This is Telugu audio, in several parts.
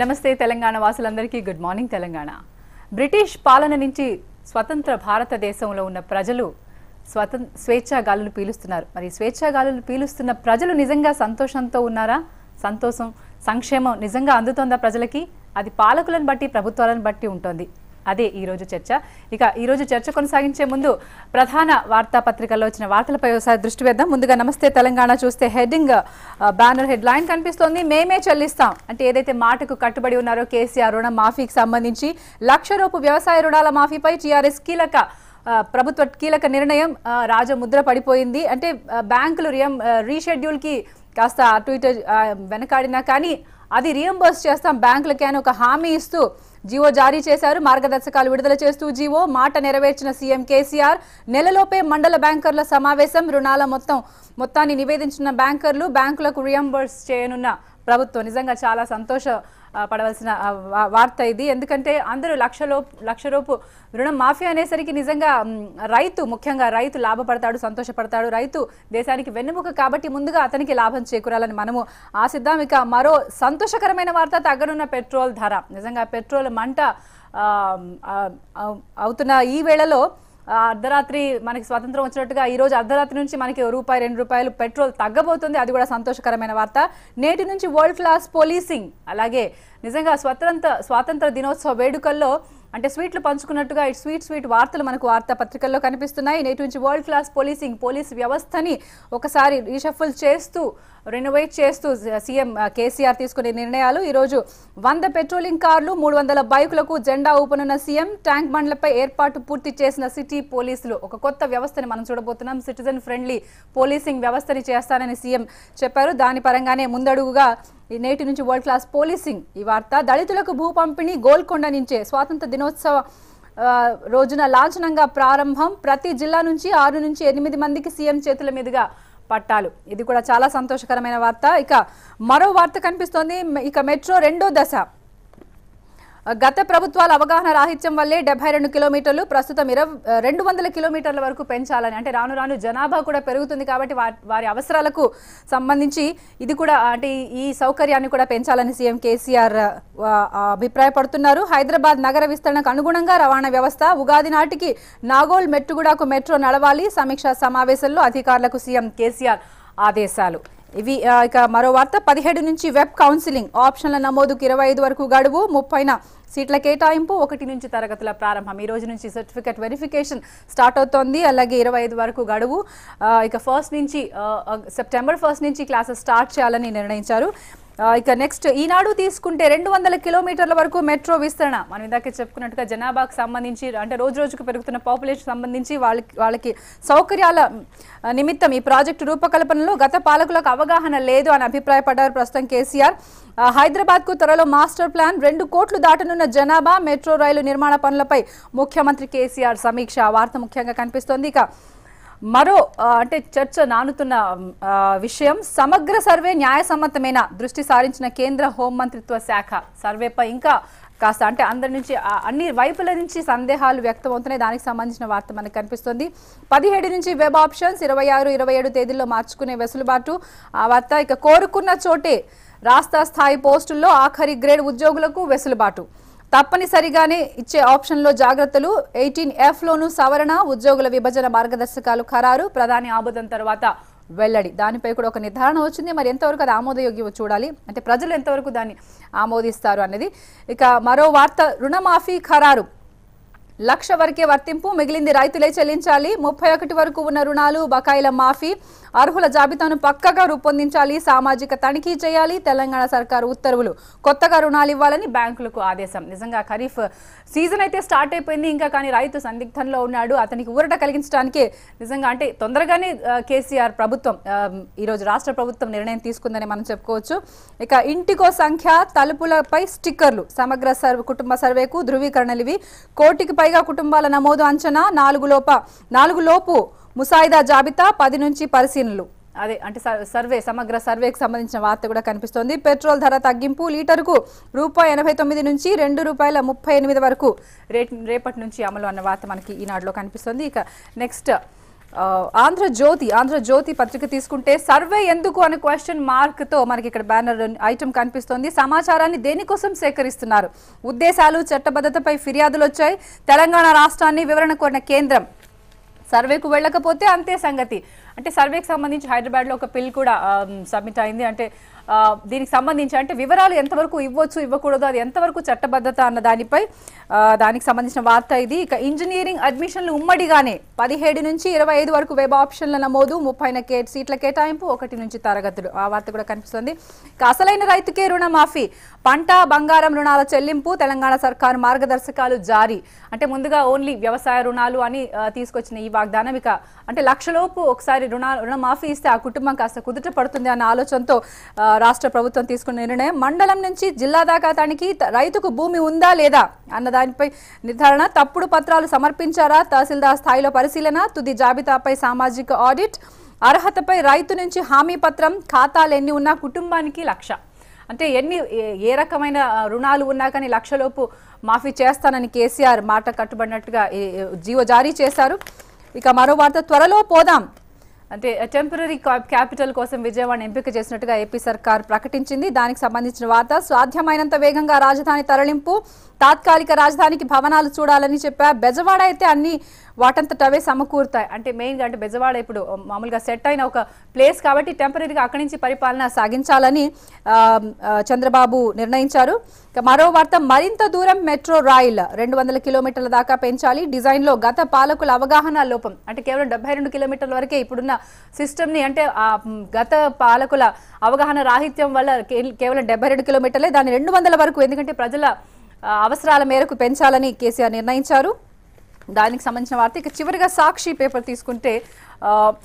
నమస్తే తెలంగాణ వాసులందరికీ గుడ్ మార్నింగ్ తెలంగాణ బ్రిటిష్ పాలన నుంచి స్వతంత్ర భారతదేశంలో ఉన్న ప్రజలు స్వతం గాలులు పీలుస్తున్నారు మరి గాలులు పీలుస్తున్న ప్రజలు నిజంగా సంతోషంతో ఉన్నారా సంతోషం సంక్షేమం నిజంగా అందుతోందా ప్రజలకి అది పాలకులను బట్టి ప్రభుత్వాలను బట్టి ఉంటుంది అదే ఈరోజు చర్చ ఇక ఈరోజు చర్చ కొనసాగించే ముందు ప్రధాన వార్తాపత్రికల్లో వచ్చిన వార్తలపై ఒకసారి దృష్టి వేద్దాం ముందుగా నమస్తే తెలంగాణ చూస్తే హెడ్డింగ్ బ్యానర్ హెడ్ లైన్ కనిపిస్తోంది మేమే చెల్లిస్తాం అంటే ఏదైతే మాటకు కట్టుబడి ఉన్నారో కేసీఆర్ రుణ మాఫీకి సంబంధించి లక్ష రూపు వ్యవసాయ రుణాల మాఫీపై టీఆర్ఎస్ కీలక ప్రభుత్వ కీలక నిర్ణయం రాజముద్ర ముద్ర పడిపోయింది అంటే బ్యాంకులు రియం రీషెడ్యూల్కి కాస్త అటు ఇటు వెనకాడినా కానీ అది రియంబర్స్ చేస్తాం బ్యాంకులకి అని ఒక హామీ ఇస్తూ జీవో జారీ చేశారు మార్గదర్శకాలు విడుదల చేస్తూ జీవో మాట నెరవేర్చిన సీఎం కేసీఆర్ నెలలోపే మండల బ్యాంకర్ల సమావేశం రుణాల మొత్తం మొత్తాన్ని నివేదించిన బ్యాంకర్లు బ్యాంకులకు రియంబర్స్ చేయనున్న ప్రభుత్వం నిజంగా చాలా సంతోష పడవలసిన వార్త ఇది ఎందుకంటే అందరూ లక్షలో లక్షలోపు రుణం మాఫీ అనేసరికి నిజంగా రైతు ముఖ్యంగా రైతు లాభపడతాడు సంతోషపడతాడు రైతు దేశానికి వెన్నెముక కాబట్టి ముందుగా అతనికి లాభం చేకూరాలని మనము ఆశిద్దాం ఇక మరో సంతోషకరమైన వార్త తగ్గనున్న పెట్రోల్ ధర నిజంగా పెట్రోల్ మంట అవుతున్న ఈ వేళలో అర్ధరాత్రి మనకి స్వాతంత్రం వచ్చినట్టుగా ఈ రోజు అర్ధరాత్రి నుంచి మనకి రూపాయి రెండు రూపాయలు పెట్రోల్ తగ్గబోతుంది అది కూడా సంతోషకరమైన వార్త నేటి నుంచి వరల్డ్ క్లాస్ పోలీసింగ్ అలాగే నిజంగా స్వతంత్ర స్వాతంత్ర దినోత్సవ వేడుకల్లో అంటే స్వీట్లు పంచుకున్నట్టుగా ఇటు స్వీట్ స్వీట్ వార్తలు మనకు వార్తాపత్రికల్లో కనిపిస్తున్నాయి నేటి నుంచి వరల్డ్ క్లాస్ పోలీసింగ్ పోలీస్ వ్యవస్థని ఒకసారి రీషఫుల్ చేస్తూ రెనోవేట్ చేస్తూ సీఎం కేసీఆర్ తీసుకునే నిర్ణయాలు ఈరోజు వంద పెట్రోలింగ్ కార్లు మూడు వందల బైకులకు జెండా ఊపనున్న సీఎం ట్యాంక్ బండ్లపై ఏర్పాటు పూర్తి చేసిన సిటీ పోలీసులు ఒక కొత్త వ్యవస్థని మనం చూడబోతున్నాం సిటిజన్ ఫ్రెండ్లీ పోలీసింగ్ వ్యవస్థని చేస్తానని సీఎం చెప్పారు దాని పరంగానే ముందడుగుగా ఈ నేటి నుంచి వరల్డ్ క్లాస్ పోలీసింగ్ ఈ వార్త దళితులకు భూ పంపిణీ గోల్కొండ నుంచే స్వాతంత్ర దినోత్సవ రోజున లాంఛనంగా ప్రారంభం ప్రతి జిల్లా నుంచి ఆరు నుంచి ఎనిమిది మందికి సీఎం చేతుల మీదుగా పట్టాలు ఇది కూడా చాలా సంతోషకరమైన వార్త ఇక మరో వార్త కనిపిస్తోంది ఇక మెట్రో రెండో దశ గత ప్రభుత్వాల అవగాహన రాహిత్యం వల్లే డెబ్బై రెండు కిలోమీటర్లు ప్రస్తుతం ఇరవై రెండు వందల కిలోమీటర్ల వరకు పెంచాలని అంటే రాను రాను జనాభా కూడా పెరుగుతుంది కాబట్టి వారి అవసరాలకు సంబంధించి ఇది కూడా అంటే ఈ సౌకర్యాన్ని కూడా పెంచాలని సీఎం కేసీఆర్ అభిప్రాయపడుతున్నారు హైదరాబాద్ నగర విస్తరణకు అనుగుణంగా రవాణా వ్యవస్థ ఉగాది నాటికి నాగోల్ మెట్టుగుడాకు మెట్రో నడవాలి సమీక్షా సమావేశంలో అధికారులకు సీఎం కేసీఆర్ ఆదేశాలు ఇవి ఇక మరో వార్త పదిహేడు నుంచి వెబ్ కౌన్సిలింగ్ ఆప్షన్ల నమోదుకు ఇరవై ఐదు వరకు గడువు ముప్పైన సీట్ల కేటాయింపు ఒకటి నుంచి తరగతుల ప్రారంభం ఈ రోజు నుంచి సర్టిఫికేట్ వెరిఫికేషన్ స్టార్ట్ అవుతోంది అలాగే ఇరవై ఐదు వరకు గడువు ఇక ఫస్ట్ నుంచి సెప్టెంబర్ ఫస్ట్ నుంచి క్లాసెస్ స్టార్ట్ చేయాలని నిర్ణయించారు ఇక నెక్స్ట్ ఈనాడు తీసుకుంటే రెండు వందల కిలోమీటర్ల వరకు మెట్రో విస్తరణ మనం ఇందాక చెప్పుకున్నట్టుగా జనాభాకు సంబంధించి అంటే రోజు రోజుకు పెరుగుతున్న పాపులేషన్ సంబంధించి వాళ్ళకి వాళ్ళకి సౌకర్యాల నిమిత్తం ఈ ప్రాజెక్టు రూపకల్పనలో గత పాలకులకు అవగాహన లేదు అని అభిప్రాయపడ్డారు ప్రస్తుతం కేసీఆర్ హైదరాబాద్కు త్వరలో మాస్టర్ ప్లాన్ రెండు కోట్లు దాటనున్న జనాభా మెట్రో రైలు నిర్మాణ పనులపై ముఖ్యమంత్రి కేసీఆర్ సమీక్ష వార్త ముఖ్యంగా కనిపిస్తోంది ఇక మరో అంటే చర్చ నానుతున్న విషయం సమగ్ర సర్వే న్యాయసమ్మతమైన దృష్టి సారించిన కేంద్ర హోంమంత్రిత్వ శాఖ సర్వేపై ఇంకా కాస్త అంటే అందరి నుంచి అన్ని వైపుల నుంచి సందేహాలు వ్యక్తమవుతున్నాయి దానికి సంబంధించిన వార్త మనకు కనిపిస్తుంది పదిహేడు నుంచి వెబ్ ఆప్షన్స్ ఇరవై ఆరు ఇరవై ఏడు తేదీల్లో మార్చుకునే వెసులుబాటు ఆ వార్త ఇక కోరుకున్న చోటే రాష్ట్ర స్థాయి పోస్టుల్లో ఆఖరి గ్రేడ్ ఉద్యోగులకు వెసులుబాటు తప్పనిసరిగానే ఇచ్చే ఆప్షన్లో జాగ్రత్తలు ఎయిటీన్ ఎఫ్లోనూ సవరణ ఉద్యోగుల విభజన మార్గదర్శకాలు ఖరారు ప్రధాని ఆమోదం తర్వాత వెల్లడి దానిపై కూడా ఒక నిర్ధారణ వచ్చింది మరి ఎంతవరకు అది ఆమోదయోగ్యం చూడాలి అంటే ప్రజలు ఎంతవరకు దాన్ని ఆమోదిస్తారు అన్నది ఇక మరో వార్త రుణమాఫీ ఖరారు లక్ష వరకే వర్తింపు మిగిలింది రైతులే చెల్లించాలి ముప్పై ఒకటి వరకు ఉన్న రుణాలు బకాయిల మాఫీ అర్హుల జాబితాను పక్కగా రూపొందించాలి సామాజిక తనిఖీ చేయాలి తెలంగాణ సర్కారు ఉత్తర్వులు కొత్తగా రుణాలు ఇవ్వాలని బ్యాంకులకు ఆదేశం నిజంగా ఖరీఫ్ సీజన్ అయితే స్టార్ట్ అయిపోయింది ఇంకా కానీ రైతు సందిగ్ధంలో ఉన్నాడు అతనికి ఊరట కలిగించడానికి నిజంగా అంటే తొందరగానే కేసీఆర్ ప్రభుత్వం ఈరోజు రాష్ట్ర ప్రభుత్వం నిర్ణయం తీసుకుందని మనం చెప్పుకోవచ్చు ఇక ఇంటికో సంఖ్య తలుపులపై స్టిక్కర్లు సమగ్ర సర్వే కుటుంబ సర్వేకు ధృవీకరణలు ఇవి కోటికి పైగా కుటుంబాల నమోదు అంచనా నాలుగు లోప నాలుగు లోపు ముసాయిదా జాబితా పది నుంచి పరిశీలనలు అదే అంటే సర్వే సమగ్ర సర్వేకి సంబంధించిన వార్త కూడా కనిపిస్తోంది పెట్రోల్ ధర తగ్గింపు లీటర్కు రూపాయి ఎనభై తొమ్మిది నుంచి రెండు రూపాయల ముప్పై ఎనిమిది వరకు రేట్ రేపటి నుంచి అమలు అన్న వార్త మనకి ఈనాడులో కనిపిస్తోంది ఇక నెక్స్ట్ ఆంధ్రజ్యోతి ఆంధ్రజ్యోతి పత్రిక తీసుకుంటే సర్వే ఎందుకు అనే క్వశ్చన్ మార్క్తో మనకి ఇక్కడ బ్యానర్ ఐటమ్ కనిపిస్తోంది సమాచారాన్ని దేనికోసం సేకరిస్తున్నారు ఉద్దేశాలు చట్టబద్ధతపై ఫిర్యాదులు వచ్చాయి తెలంగాణ రాష్ట్రాన్ని వివరణ కోరిన కేంద్రం సర్వేకు వెళ్ళకపోతే అంతే సంగతి అంటే సర్వేకి సంబంధించి హైదరాబాద్లో ఒక పిల్ కూడా సబ్మిట్ అయింది అంటే దీనికి సంబంధించి అంటే వివరాలు ఎంతవరకు ఇవ్వచ్చు ఇవ్వకూడదు అది ఎంతవరకు చట్టబద్ధత అన్న దానిపై దానికి సంబంధించిన వార్త ఇది ఇక ఇంజనీరింగ్ అడ్మిషన్లు ఉమ్మడిగానే పదిహేడు నుంచి ఇరవై ఐదు వరకు వెబ్ ఆప్షన్ల నమోదు ముప్పై సీట్ల కేటాయింపు ఒకటి నుంచి తరగతులు ఆ వార్త కూడా కనిపిస్తుంది ఇక అసలైన రైతుకే రుణమాఫీ పంట బంగారం రుణాల చెల్లింపు తెలంగాణ సర్కారు మార్గదర్శకాలు జారీ అంటే ముందుగా ఓన్లీ వ్యవసాయ రుణాలు అని తీసుకొచ్చిన ఈ వాగ్దానం ఇక అంటే లక్షలోపు ఒకసారి రుణ రుణమాఫీ ఇస్తే ఆ కుటుంబం కాస్త కుదుట పడుతుంది అన్న ఆలోచనతో రాష్ట్ర ప్రభుత్వం తీసుకున్న నిర్ణయం మండలం నుంచి జిల్లా దాకా తనిఖీ రైతుకు భూమి ఉందా లేదా అన్న దానిపై నిర్ధారణ తప్పుడు పత్రాలు సమర్పించారా తహసీల్దార్ స్థాయిలో పరిశీలన తుది జాబితాపై సామాజిక ఆడిట్ అర్హతపై రైతు నుంచి హామీ పత్రం ఖాతాలు ఎన్ని ఉన్నా కుటుంబానికి లక్ష అంటే ఎన్ని ఏ రకమైన రుణాలు ఉన్నా కానీ లక్షలోపు మాఫీ చేస్తానని కేసీఆర్ మాట కట్టుబడినట్టుగా జీవో జారీ చేశారు ఇక మరో వార్త త్వరలో పోదాం అంటే టెంపరీ క్యాపిటల్ కోసం విజయవాడ ఎంపిక చేసినట్టుగా ఏపీ సర్కార్ ప్రకటించింది దానికి సంబంధించిన వార్త సాధ్యమైనంత వేగంగా రాజధాని తరలింపు తాత్కాలిక రాజధానికి భవనాలు చూడాలని చెప్పా బెజవాడ అయితే అన్ని వాటంతట అవే సమకూరుతాయి అంటే మెయిన్గా అంటే బెజవాడ ఇప్పుడు మామూలుగా సెట్ అయిన ఒక ప్లేస్ కాబట్టి టెంపరీగా అక్కడి నుంచి పరిపాలన సాగించాలని చంద్రబాబు నిర్ణయించారు మరో వార్త మరింత దూరం మెట్రో రైల్ రెండు వందల కిలోమీటర్ల దాకా పెంచాలి డిజైన్లో గత పాలకుల అవగాహన లోపం అంటే కేవలం డెబ్బై రెండు కిలోమీటర్ల వరకే ఇప్పుడున్న ని అంటే గత పాలకుల అవగాహన రాహిత్యం వల్ల కేవలం డెబ్బై రెండు కిలోమీటర్లే దాన్ని రెండు వందల వరకు ఎందుకంటే ప్రజల అవసరాల మేరకు పెంచాలని కేసీఆర్ నిర్ణయించారు దానికి సంబంధించిన వార్త ఇక చివరిగా సాక్షి పేపర్ తీసుకుంటే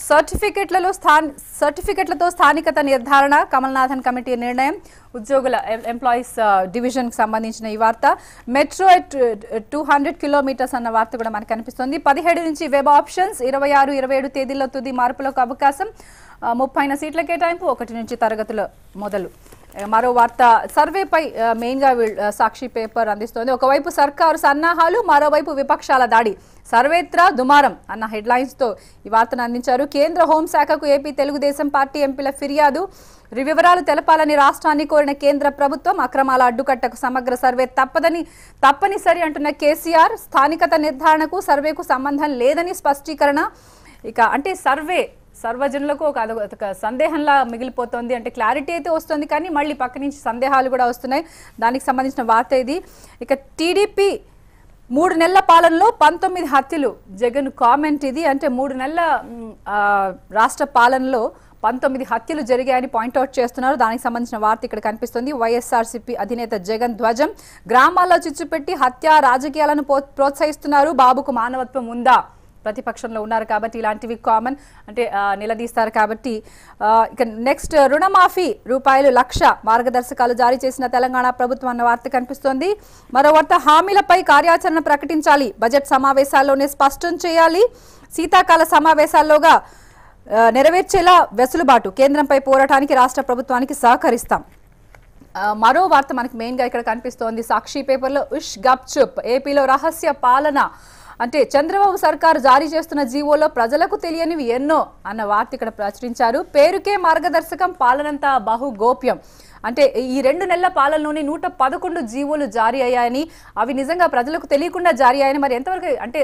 సర్టిఫికెట్లలో స్థాన్ సర్టిఫికెట్లతో స్థానికత నిర్ధారణ కమల్నాథన్ కమిటీ నిర్ణయం ఉద్యోగుల ఎంప్లాయీస్ డివిజన్కి సంబంధించిన ఈ వార్త మెట్రో టూ హండ్రెడ్ కిలోమీటర్స్ అన్న వార్త కూడా మనకు కనిపిస్తుంది పదిహేడు నుంచి వెబ్ ఆప్షన్స్ ఇరవై ఆరు ఇరవై ఏడు తేదీల్లో తుది మార్పులకు అవకాశం ముప్పైన సీట్ల కేటాయింపు ఒకటి నుంచి తరగతుల మొదలు మరో వార్త సర్వేపై మెయిన్గా సాక్షి పేపర్ అందిస్తోంది ఒకవైపు సర్కారు సన్నాహాలు మరోవైపు విపక్షాల దాడి సర్వేత్రా దుమారం అన్న హెడ్లైన్స్తో ఈ వార్తను అందించారు కేంద్ర హోంశాఖకు ఏపీ తెలుగుదేశం పార్టీ ఎంపీల ఫిర్యాదు వివరాలు తెలపాలని రాష్ట్రాన్ని కోరిన కేంద్ర ప్రభుత్వం అక్రమాల అడ్డుకట్టకు సమగ్ర సర్వే తప్పదని తప్పనిసరి అంటున్న కేసీఆర్ స్థానికత నిర్ధారణకు సర్వేకు సంబంధం లేదని స్పష్టీకరణ ఇక అంటే సర్వే సర్వజనులకు ఒక అదొక సందేహంలా మిగిలిపోతుంది అంటే క్లారిటీ అయితే వస్తుంది కానీ మళ్ళీ పక్క నుంచి సందేహాలు కూడా వస్తున్నాయి దానికి సంబంధించిన వార్త ఇది ఇక టీడీపీ మూడు నెలల పాలనలో పంతొమ్మిది హత్యలు జగన్ కామెంట్ ఇది అంటే మూడు నెలల రాష్ట్ర పాలనలో పంతొమ్మిది హత్యలు జరిగాయని పాయింట్అవుట్ చేస్తున్నారు దానికి సంబంధించిన వార్త ఇక్కడ కనిపిస్తుంది వైఎస్ఆర్సీపీ అధినేత జగన్ ధ్వజం గ్రామాల్లో చిచ్చుపెట్టి హత్య రాజకీయాలను ప్రోత్సహిస్తున్నారు బాబుకు మానవత్వం ఉందా ప్రతిపక్షంలో ఉన్నారు కాబట్టి ఇలాంటివి కామన్ అంటే నిలదీస్తారు కాబట్టి ఇక నెక్స్ట్ రుణమాఫీ రూపాయలు లక్ష మార్గదర్శకాలు జారీ చేసిన తెలంగాణ ప్రభుత్వం అన్న వార్త కనిపిస్తోంది మరో వార్త హామీలపై కార్యాచరణ ప్రకటించాలి బడ్జెట్ సమావేశాల్లోనే స్పష్టం చేయాలి శీతాకాల సమావేశాల్లోగా నెరవేర్చేలా వెసులుబాటు కేంద్రంపై పోరాటానికి రాష్ట్ర ప్రభుత్వానికి సహకరిస్తాం మరో వార్త మనకు మెయిన్గా ఇక్కడ కనిపిస్తోంది సాక్షి పేపర్లో ఉష్ గప్చుప్ ఏపీలో రహస్య పాలన అంటే చంద్రబాబు సర్కారు జారీ చేస్తున్న జీవోలో ప్రజలకు తెలియనివి ఎన్నో అన్న వార్త ఇక్కడ ప్రచురించారు పేరుకే మార్గదర్శకం పాలనంతా బహు గోప్యం అంటే ఈ రెండు నెలల పాలనలోనే నూట పదకొండు జీవోలు జారీ అయ్యాయని అవి నిజంగా ప్రజలకు తెలియకుండా జారీ అయ్యాయని మరి ఎంతవరకు అంటే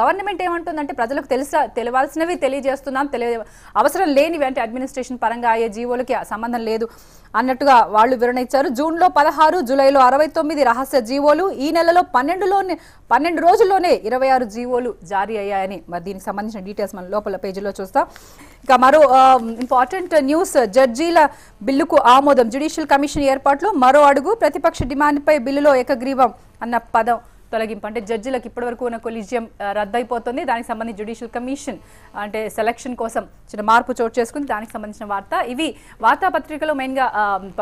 గవర్నమెంట్ ఏమంటుందంటే ప్రజలకు తెలుసా తెలియాల్సినవి తెలియజేస్తున్నాం తెలియ అవసరం లేనివి అంటే అడ్మినిస్ట్రేషన్ పరంగా అయ్యే జీవోలకి సంబంధం లేదు అన్నట్టుగా వాళ్ళు వివరణ ఇచ్చారు జూన్లో పదహారు జూలైలో అరవై తొమ్మిది రహస్య జీవోలు ఈ నెలలో పన్నెండులోనే పన్నెండు రోజుల్లోనే ఇరవై ఆరు జీవోలు జారీ అయ్యాయని మరి దీనికి సంబంధించిన డీటెయిల్స్ మనం లోపల పేజీలో చూస్తాం ఇక మరో ఇంపార్టెంట్ న్యూస్ జడ్జీల బిల్లుకు ఆమోదం జ్యుడిషియల్ జ్యుడిషియల్ కమిషన్ ఏర్పాటులో మరో అడుగు ప్రతిపక్ష డిమాండ్పై బిల్లులో ఏకగ్రీవం అన్న పదం తొలగింపు అంటే జడ్జిలకు ఇప్పటివరకు ఉన్న కొలిజియం రద్దయిపోతుంది దానికి సంబంధించి జ్యుడిషియల్ కమిషన్ అంటే సెలక్షన్ కోసం చిన్న మార్పు చోటు చేసుకుంది దానికి సంబంధించిన వార్త ఇవి వార్తాపత్రికలో మెయిన్గా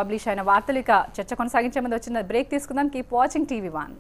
పబ్లిష్ అయిన వార్తలు ఇక చర్చ కొనసాగించే ముందు వచ్చిన బ్రేక్ తీసుకుందాం కీప్ వాచింగ్ టీవీ వన్